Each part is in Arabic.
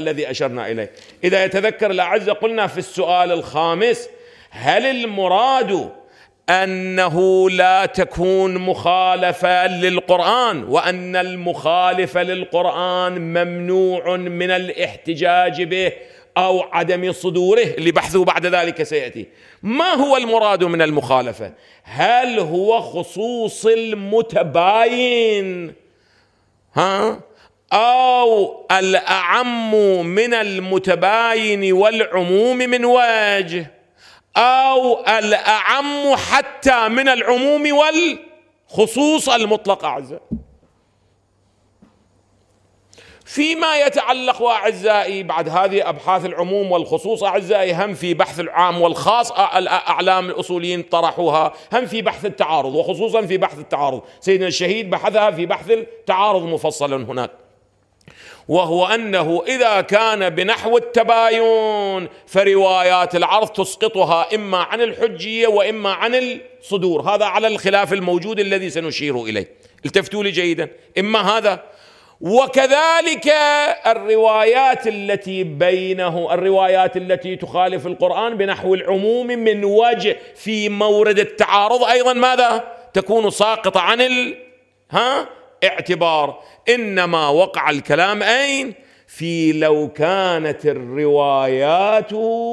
الذي أشرنا إليه إذا يتذكر الأعزة قلنا في السؤال الخامس هل المراد أنه لا تكون مخالفة للقرآن وأن المخالف للقرآن ممنوع من الاحتجاج به أو عدم صدوره اللي بحثه بعد ذلك سيأتي ما هو المراد من المخالفة هل هو خصوص المتباين ها أو الأعم من المتباين والعموم من وجه أو الأعم حتى من العموم والخصوص المطلق أعزائي فيما يتعلق أعزائي بعد هذه أبحاث العموم والخصوص أعزائي هم في بحث العام والخاص أعلام الأصوليين طرحوها هم في بحث التعارض وخصوصا في بحث التعارض سيدنا الشهيد بحثها في بحث التعارض مفصلا هناك وهو انه اذا كان بنحو التباين فروايات العرض تسقطها اما عن الحجيه واما عن الصدور، هذا على الخلاف الموجود الذي سنشير اليه. التفتوا لي جيدا، اما هذا وكذلك الروايات التي بينه الروايات التي تخالف القرآن بنحو العموم من وجه في مورد التعارض أيضا ماذا تكون ساقطة عن ال... ها اعتبار انما وقع الكلام اين في لو كانت الروايات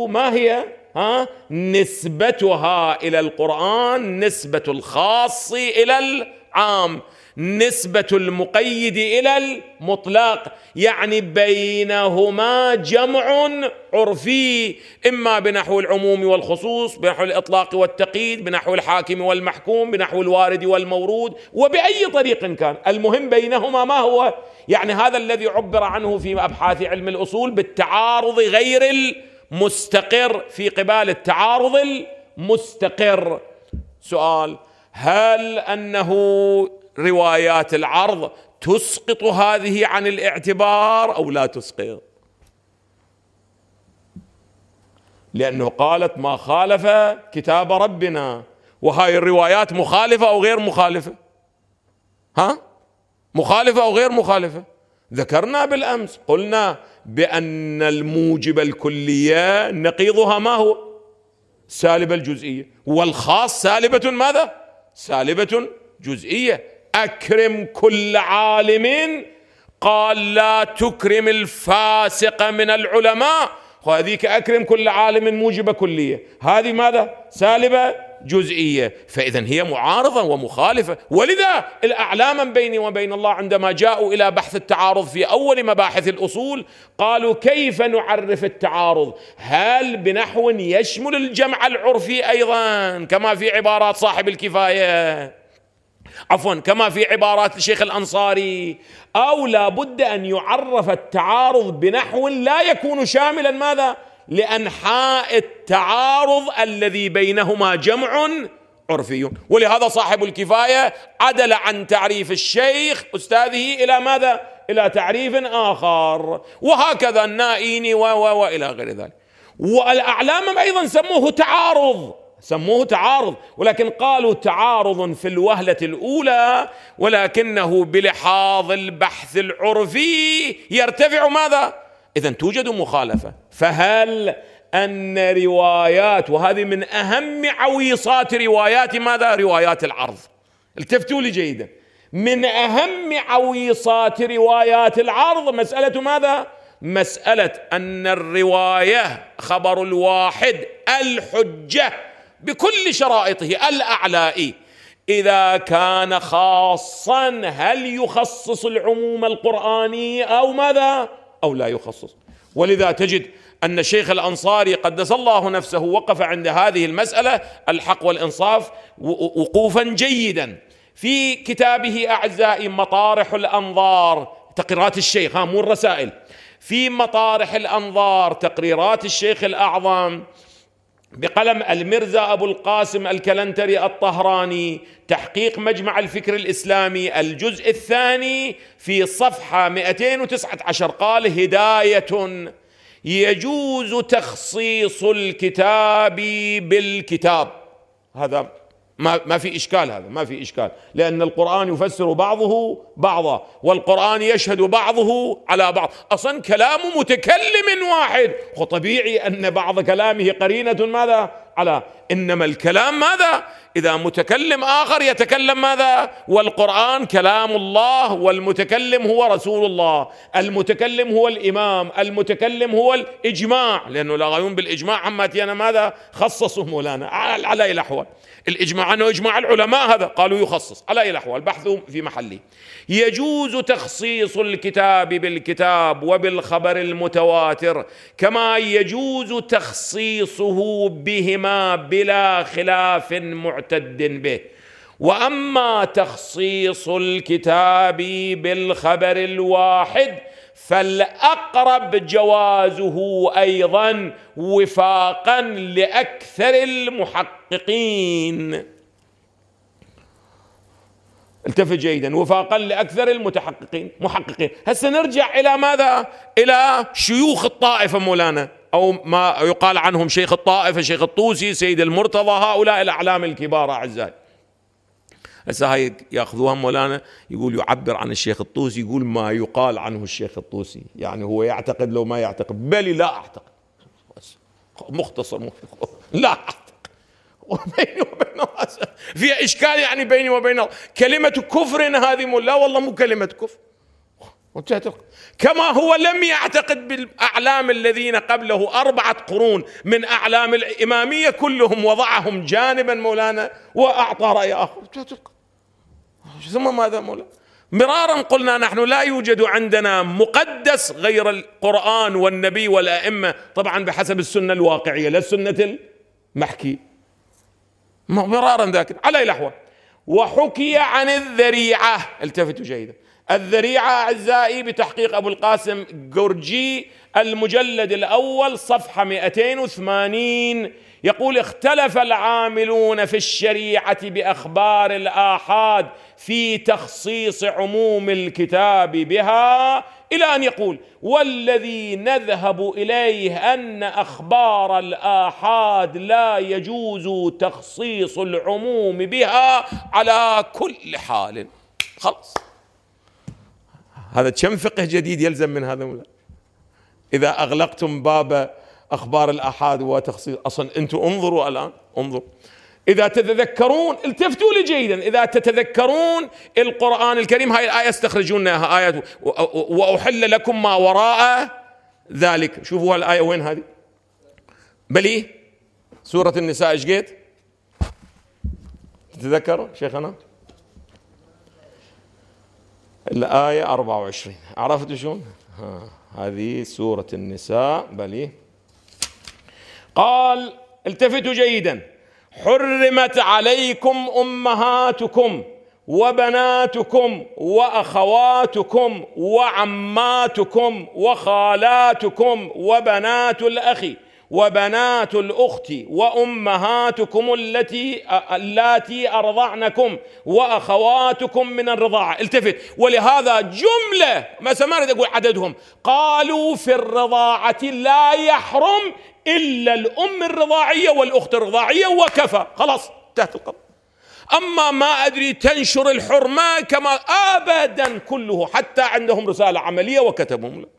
ما هي ها نسبتها الى القران نسبه الخاص الى العام نسبة المقيد إلى المطلق يعني بينهما جمع عرفي إما بنحو العموم والخصوص بنحو الإطلاق والتقييد بنحو الحاكم والمحكوم بنحو الوارد والمورود وبأي طريق كان المهم بينهما ما هو يعني هذا الذي عبر عنه في أبحاث علم الأصول بالتعارض غير المستقر في قبال التعارض المستقر سؤال هل أنه روايات العرض تسقط هذه عن الاعتبار او لا تسقط لانه قالت ما خالف كتاب ربنا وهاي الروايات مخالفه او غير مخالفه ها مخالفه او غير مخالفه ذكرنا بالامس قلنا بان الموجب الكليه نقيضها ما هو سالب الجزئيه والخاص سالبه ماذا سالبه جزئيه اكرم كل عالم قال لا تكرم الفاسق من العلماء وهذيك اكرم كل عالم موجبه كليه هذه ماذا سالبه جزئيه فاذا هي معارضه ومخالفه ولذا الاعلام بيني وبين الله عندما جاءوا الى بحث التعارض في اول مباحث الاصول قالوا كيف نعرف التعارض هل بنحو يشمل الجمع العرفي ايضا كما في عبارات صاحب الكفايه عفوا كما في عبارات الشيخ الأنصاري أو لا بد أن يعرف التعارض بنحو لا يكون شاملا ماذا لأنحاء التعارض الذي بينهما جمع عرفي ولهذا صاحب الكفاية عدل عن تعريف الشيخ أستاذه إلى ماذا إلى تعريف آخر وهكذا النائين و و وإلى غير ذلك والأعلام أيضا سموه تعارض سموه تعارض ولكن قالوا تعارض في الوهلة الأولى ولكنه بلحاظ البحث العرفي يرتفع ماذا؟ إذا توجد مخالفة فهل أن روايات وهذه من أهم عويصات روايات ماذا؟ روايات العرض التفتوا لي جيدا من أهم عويصات روايات العرض مسألة ماذا؟ مسألة أن الرواية خبر الواحد الحجة بكل شرائطه الأعلاء إذا كان خاصا هل يخصص العموم القرآني أو ماذا أو لا يخصص ولذا تجد أن الشيخ الأنصاري قدس الله نفسه وقف عند هذه المسألة الحق والإنصاف وقوفا جيدا في كتابه أعزائي مطارح الأنظار تقريرات الشيخ ها مو الرسائل في مطارح الأنظار تقريرات الشيخ الأعظم بقلم المرزا ابو القاسم الكلنتري الطهراني تحقيق مجمع الفكر الاسلامي الجزء الثاني في صفحه 219 قال هدايه يجوز تخصيص الكتاب بالكتاب هذا ما ما في اشكال هذا ما في اشكال لان القران يفسر بعضه بعضا والقران يشهد بعضه على بعض اصلا كلام متكلم واحد وطبيعي ان بعض كلامه قرينه ماذا على انما الكلام ماذا اذا متكلم اخر يتكلم ماذا والقران كلام الله والمتكلم هو رسول الله المتكلم هو الامام المتكلم هو الاجماع لانه لا غيون بالاجماع عما تينا ماذا خصصه مولانا على اي الاحوال الاجماع انه اجماع العلماء هذا قالوا يخصص على اي الاحوال بحث في محله يجوز تخصيص الكتاب بالكتاب وبالخبر المتواتر كما يجوز تخصيصه بهما بلا خلاف معتد به واما تخصيص الكتاب بالخبر الواحد فالاقرب جوازه ايضا وفاقا لاكثر المحققين التفت جيدا وفاقا لاكثر المتحققين محققين هسه نرجع الى ماذا الى شيوخ الطائفه مولانا أو ما يقال عنهم شيخ الطائفة شيخ الطوسي سيد المرتضى هؤلاء الأعلام الكبار أعزائي هسه هاي ياخذوها مولانا يقول يعبر عن الشيخ الطوسي يقول ما يقال عنه الشيخ الطوسي يعني هو يعتقد لو ما يعتقد بل لا اعتقد مختصر, مختصر لا اعتقد وبيني وبين الله في اشكال يعني بيني وبين الله كلمه كفر هذه لا والله مو كلمه كفر كما هو لم يعتقد بالأعلام الذين قبله أربعة قرون من أعلام الإمامية كلهم وضعهم جانبا مولانا وأعطى رأي آخر ثم ماذا مولانا مرارا قلنا نحن لا يوجد عندنا مقدس غير القرآن والنبي والأئمة طبعا بحسب السنة الواقعية لا السنة المحكية مرارا ذاك على الأحوال وحكي عن الذريعة التفتوا جيدا الذريعة أعزائي بتحقيق أبو القاسم جورجي المجلد الأول صفحة 280 يقول اختلف العاملون في الشريعة بأخبار الآحاد في تخصيص عموم الكتاب بها إلى أن يقول والذي نذهب إليه أن أخبار الآحاد لا يجوز تخصيص العموم بها على كل حال خلص هذا كم فقه جديد يلزم من هذا ولا إذا أغلقتم باب أخبار الآحاد وتخصيص أصلا أنتم انظروا الآن انظروا إذا تتذكرون التفتوا لي جيدا إذا تتذكرون القرآن الكريم هاي الآية استخرجونها آية وأحل لكم ما وراء ذلك شوفوا الآية وين هذه بلي سورة النساء ايش قيت تتذكروا شيخنا الآية 24 عرفت شلون؟ هذه سورة النساء بلي قال التفتوا جيدا حرمت عليكم أمهاتكم وبناتكم واخواتكم وعماتكم وخالاتكم وبنات الاخ وبنات الأخت وأمهاتكم التي اللاتي أرضعنكم وأخواتكم من الرضاعة التفت ولهذا جملة ما سمعت أقول عددهم قالوا في الرضاعة لا يحرم إلا الأم الرضاعية والأخت الرضاعية وكفى خلاص انتهت القضية أما ما أدري تنشر الحرمة كما أبدا كله حتى عندهم رسالة عملية وكتبهم لكن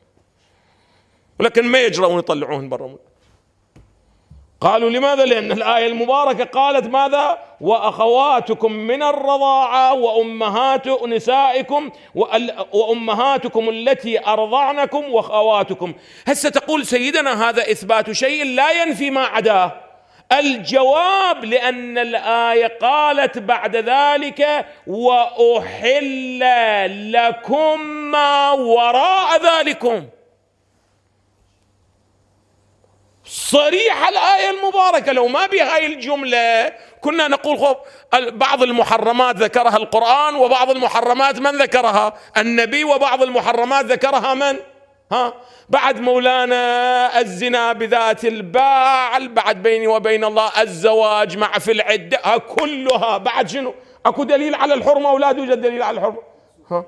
ولكن ما يجرؤون يطلعوهن برا قالوا لماذا؟ لأن الآية المباركة قالت ماذا؟ وأخواتكم من الرضاعة وأمهات نسائكم وأمهاتكم التي أرضعنكم وأخواتكم هسه تقول سيدنا هذا إثبات شيء لا ينفي ما عداه الجواب لأن الآية قالت بعد ذلك وأحل لكم ما وراء ذلكم صريحة الآية المباركة لو ما بها هاي الجملة كنا نقول خب بعض المحرمات ذكرها القرآن وبعض المحرمات من ذكرها النبي وبعض المحرمات ذكرها من ها بعد مولانا الزنا بذات الباع بعد بيني وبين الله الزواج مع في العدة كلها بعد شنو اكو دليل على الحرمة ولا توجد دليل على الحرمة ها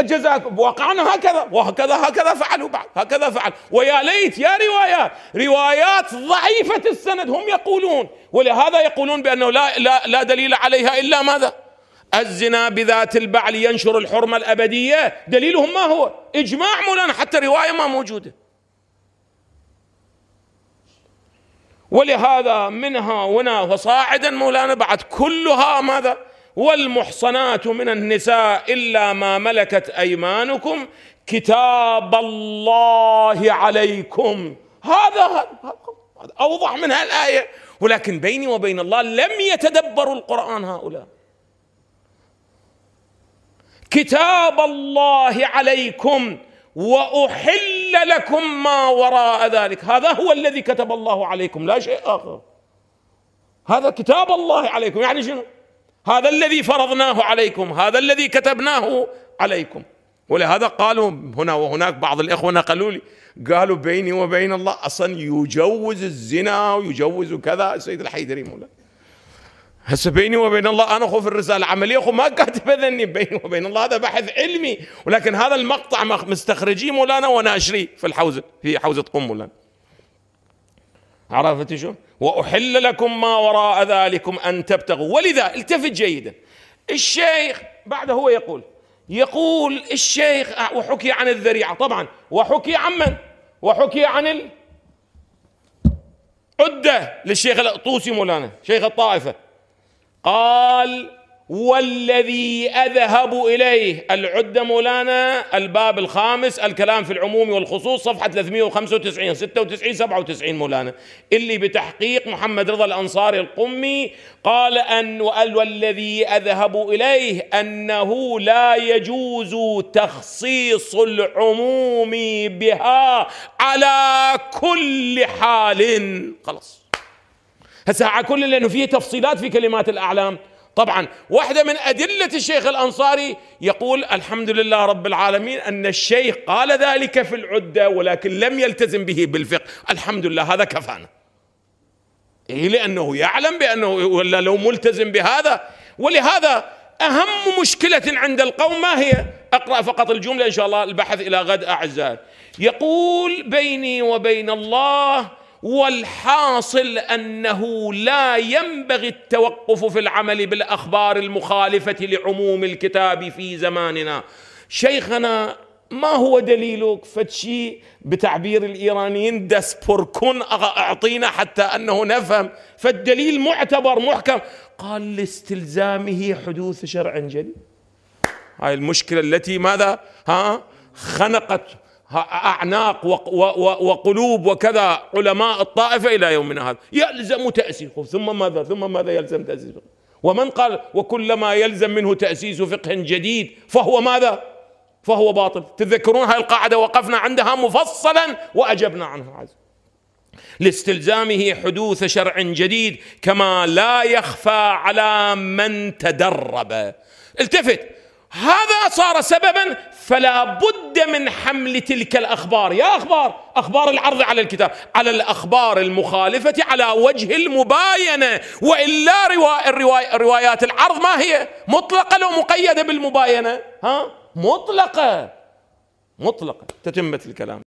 جزاك واقعنا هكذا وهكذا هكذا فعلوا بعد هكذا فعل ويا ليت يا روايات روايات ضعيفة السند هم يقولون ولهذا يقولون بأنه لا, لا, لا دليل عليها إلا ماذا الزنا بذات البعل ينشر الحرمة الأبدية دليلهم ما هو إجماع مولانا حتى رواية ما موجودة ولهذا منها هنا وصاعدا مولانا بعد كلها ماذا والمحصنات من النساء الا ما ملكت ايمانكم كتاب الله عليكم هذا اوضح من هالايه ولكن بيني وبين الله لم يتدبروا القران هؤلاء كتاب الله عليكم واحل لكم ما وراء ذلك هذا هو الذي كتب الله عليكم لا شيء اخر هذا كتاب الله عليكم يعني شنو هذا الذي فرضناه عليكم هذا الذي كتبناه عليكم ولهذا قالوا هنا وهناك بعض الإخوة نقلوا لي قالوا بيني وبين الله أصلا يجوز الزنا ويجوز كذا السيد الحيدري مولا هسه بيني وبين الله انا اخو في الرساله عمليه اخو ما كاتب ذني بيني وبين الله هذا بحث علمي ولكن هذا المقطع مستخرجيه مولانا وناشريه في الحوزه في حوزه قم مولانا عرفت شو وأحل لكم ما وراء ذلكم أن تبتغوا ولذا التفت جيدا الشيخ بعد هو يقول يقول الشيخ وحكي عن الذريعة طبعا وحكي عن من وحكي عن ال... عدة للشيخ الطوسي مولانا شيخ الطائفة قال والذي أذهب إليه العدة مولانا الباب الخامس الكلام في العموم والخصوص صفحة 395 96 97 مولانا اللي بتحقيق محمد رضا الأنصاري القمي قال أن والذي أذهب إليه أنه لا يجوز تخصيص العموم بها على كل حال خلص هسه على كل لأنه فيه تفصيلات في كلمات الأعلام طبعا واحدة من أدلة الشيخ الأنصاري يقول الحمد لله رب العالمين أن الشيخ قال ذلك في العدة ولكن لم يلتزم به بالفقه الحمد لله هذا كفانا إيه لأنه يعلم بأنه ولا لو ملتزم بهذا ولهذا أهم مشكلة عند القوم ما هي أقرأ فقط الجملة إن شاء الله البحث إلى غد أعزائي يقول بيني وبين الله والحاصل انه لا ينبغي التوقف في العمل بالاخبار المخالفه لعموم الكتاب في زماننا شيخنا ما هو دليلك فتشي بتعبير الإيرانيين دسبوركون أعطينا حتى أنه نفهم فالدليل معتبر محكم قال لاستلزامه حدوث شرع جديد هاي المشكلة التي ماذا ها خنقت أعناق وقلوب وكذا علماء الطائفة إلى يومنا هذا يلزم تأسيسه ثم ماذا ثم ماذا يلزم تأسيسه ومن قال وكلما يلزم منه تأسيس فقه جديد فهو ماذا فهو باطل تذكرون هذه القاعدة وقفنا عندها مفصلا وأجبنا عنها عز لاستلزامه حدوث شرع جديد كما لا يخفى على من تدرب التفت هذا صار سببا فلا بد من حمل تلك الاخبار يا اخبار اخبار العرض على الكتاب على الاخبار المخالفه على وجه المباينه والا رواية الرواي روايات العرض ما هي مطلقه لو مقيده بالمباينه ها مطلقه مطلقه تتمه الكلام